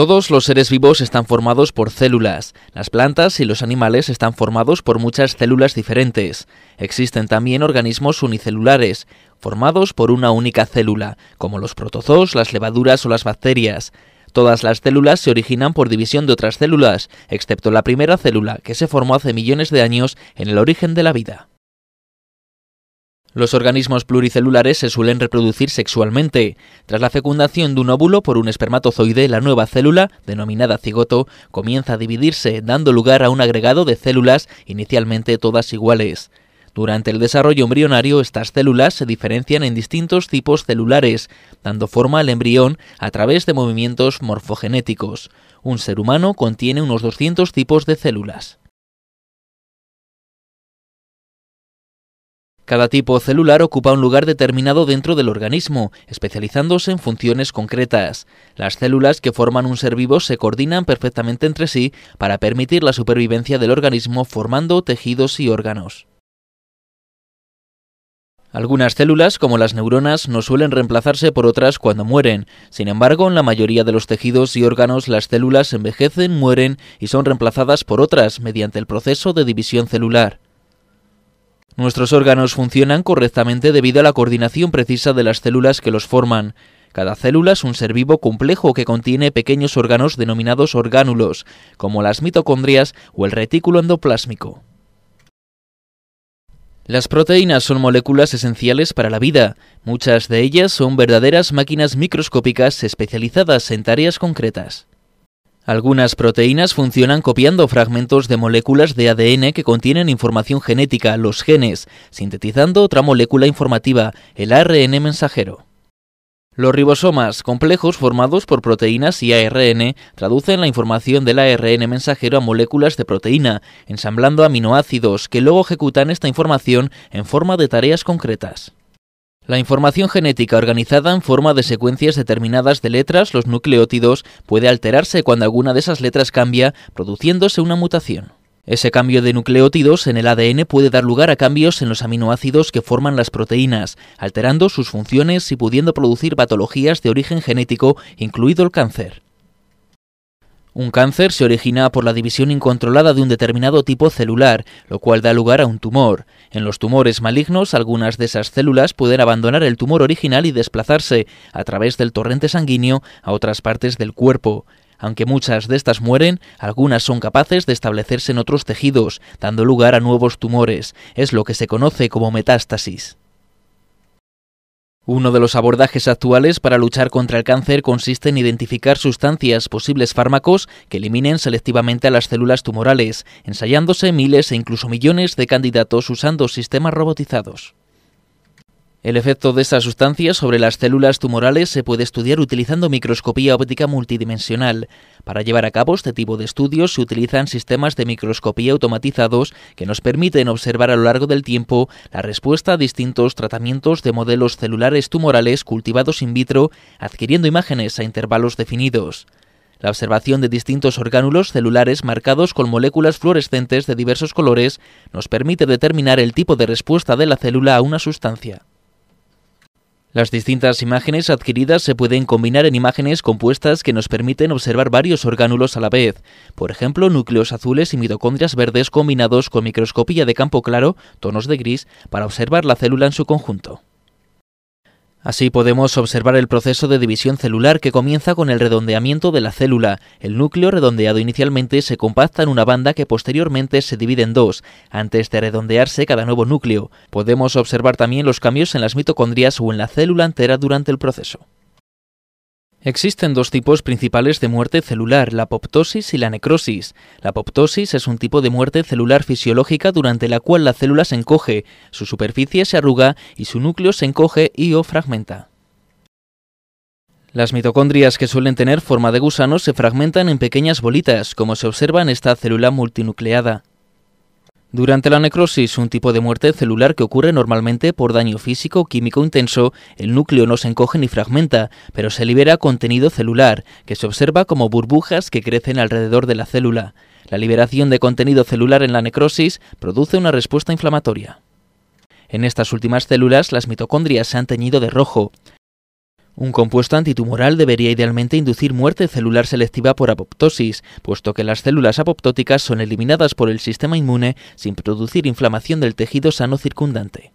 Todos los seres vivos están formados por células. Las plantas y los animales están formados por muchas células diferentes. Existen también organismos unicelulares, formados por una única célula, como los protozoos, las levaduras o las bacterias. Todas las células se originan por división de otras células, excepto la primera célula, que se formó hace millones de años en el origen de la vida. Los organismos pluricelulares se suelen reproducir sexualmente. Tras la fecundación de un óvulo por un espermatozoide, la nueva célula, denominada cigoto, comienza a dividirse, dando lugar a un agregado de células inicialmente todas iguales. Durante el desarrollo embrionario, estas células se diferencian en distintos tipos celulares, dando forma al embrión a través de movimientos morfogenéticos. Un ser humano contiene unos 200 tipos de células. Cada tipo celular ocupa un lugar determinado dentro del organismo, especializándose en funciones concretas. Las células que forman un ser vivo se coordinan perfectamente entre sí para permitir la supervivencia del organismo formando tejidos y órganos. Algunas células, como las neuronas, no suelen reemplazarse por otras cuando mueren. Sin embargo, en la mayoría de los tejidos y órganos, las células envejecen, mueren y son reemplazadas por otras mediante el proceso de división celular. Nuestros órganos funcionan correctamente debido a la coordinación precisa de las células que los forman. Cada célula es un ser vivo complejo que contiene pequeños órganos denominados orgánulos, como las mitocondrias o el retículo endoplásmico. Las proteínas son moléculas esenciales para la vida. Muchas de ellas son verdaderas máquinas microscópicas especializadas en tareas concretas. Algunas proteínas funcionan copiando fragmentos de moléculas de ADN que contienen información genética, los genes, sintetizando otra molécula informativa, el ARN mensajero. Los ribosomas, complejos formados por proteínas y ARN, traducen la información del ARN mensajero a moléculas de proteína, ensamblando aminoácidos que luego ejecutan esta información en forma de tareas concretas. La información genética organizada en forma de secuencias determinadas de letras, los nucleótidos, puede alterarse cuando alguna de esas letras cambia, produciéndose una mutación. Ese cambio de nucleótidos en el ADN puede dar lugar a cambios en los aminoácidos que forman las proteínas, alterando sus funciones y pudiendo producir patologías de origen genético, incluido el cáncer. Un cáncer se origina por la división incontrolada de un determinado tipo celular, lo cual da lugar a un tumor. En los tumores malignos, algunas de esas células pueden abandonar el tumor original y desplazarse, a través del torrente sanguíneo, a otras partes del cuerpo. Aunque muchas de estas mueren, algunas son capaces de establecerse en otros tejidos, dando lugar a nuevos tumores. Es lo que se conoce como metástasis. Uno de los abordajes actuales para luchar contra el cáncer consiste en identificar sustancias, posibles fármacos, que eliminen selectivamente a las células tumorales, ensayándose miles e incluso millones de candidatos usando sistemas robotizados. El efecto de estas sustancias sobre las células tumorales se puede estudiar utilizando microscopía óptica multidimensional. Para llevar a cabo este tipo de estudios se utilizan sistemas de microscopía automatizados que nos permiten observar a lo largo del tiempo la respuesta a distintos tratamientos de modelos celulares tumorales cultivados in vitro, adquiriendo imágenes a intervalos definidos. La observación de distintos orgánulos celulares marcados con moléculas fluorescentes de diversos colores nos permite determinar el tipo de respuesta de la célula a una sustancia. Las distintas imágenes adquiridas se pueden combinar en imágenes compuestas que nos permiten observar varios orgánulos a la vez, por ejemplo, núcleos azules y mitocondrias verdes combinados con microscopía de campo claro, tonos de gris, para observar la célula en su conjunto. Así podemos observar el proceso de división celular que comienza con el redondeamiento de la célula. El núcleo redondeado inicialmente se compacta en una banda que posteriormente se divide en dos, antes de redondearse cada nuevo núcleo. Podemos observar también los cambios en las mitocondrias o en la célula entera durante el proceso. Existen dos tipos principales de muerte celular, la apoptosis y la necrosis. La apoptosis es un tipo de muerte celular fisiológica durante la cual la célula se encoge, su superficie se arruga y su núcleo se encoge y o fragmenta. Las mitocondrias que suelen tener forma de gusano se fragmentan en pequeñas bolitas, como se observa en esta célula multinucleada. Durante la necrosis, un tipo de muerte celular que ocurre normalmente por daño físico o químico intenso, el núcleo no se encoge ni fragmenta, pero se libera contenido celular, que se observa como burbujas que crecen alrededor de la célula. La liberación de contenido celular en la necrosis produce una respuesta inflamatoria. En estas últimas células, las mitocondrias se han teñido de rojo. Un compuesto antitumoral debería idealmente inducir muerte celular selectiva por apoptosis, puesto que las células apoptóticas son eliminadas por el sistema inmune sin producir inflamación del tejido sano circundante.